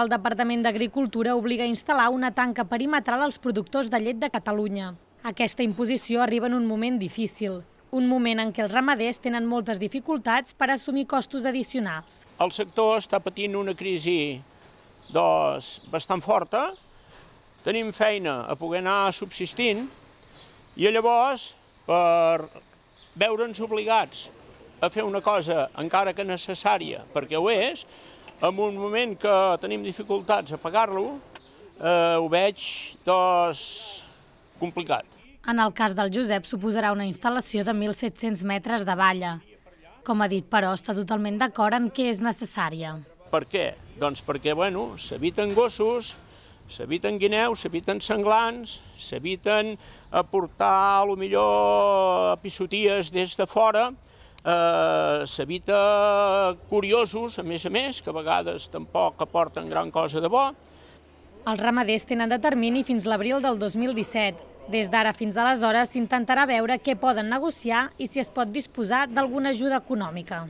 El Departament d'Agricultura obliga a instal·lar una tanca perimetral als productors de llet de Catalunya. Aquesta imposició arriba en un moment difícil, un moment en què els ramaders tenen moltes dificultats per assumir costos addicionals. El sector està patint una crisi doncs, bastant forta, tenim feina a poder anar subsistint i llavors, per veure'ns obligats a fer una cosa encara que necessària, perquè ho és, en un moment que tenim dificultats a pagar-lo, eh, ho veig doncs, complicat. En el cas del Josep suposarà una instal·lació de 1.700 metres de valla. Com ha dit, però, està totalment d'acord en què és necessària. Per què? Doncs perquè, bueno, s'eviten gossos, s'eviten guineus, s'eviten senglans, s'eviten aportar, a lo millor, pisoties des de fora, eh, s'evita curiosos, a més a més, que a vegades tampoc aporten gran cosa de bo. Els ramaders tenen de termini fins l'abril del 2017. Des d'ara fins aleshores s'intentarà veure què poden negociar i si es pot disposar d'alguna ajuda econòmica.